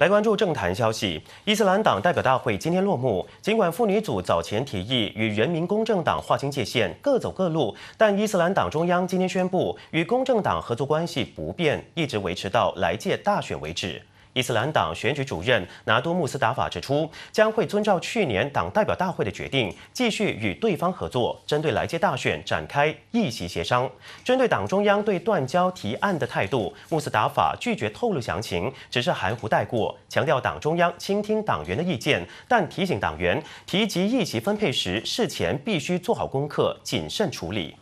来关注政坛消息，伊斯兰党代表大会今天落幕。尽管妇女组早前提议与人民公正党划清界限，各走各路，但伊斯兰党中央今天宣布，与公正党合作关系不变，一直维持到来届大选为止。伊斯兰党选举主任拿多穆斯达法指出，将会遵照去年党代表大会的决定，继续与对方合作，针对来届大选展开议席协商。针对党中央对断交提案的态度，穆斯达法拒绝透露详情，只是含糊带过，强调党中央倾听党员的意见，但提醒党员提及议席分配时，事前必须做好功课，谨慎处理。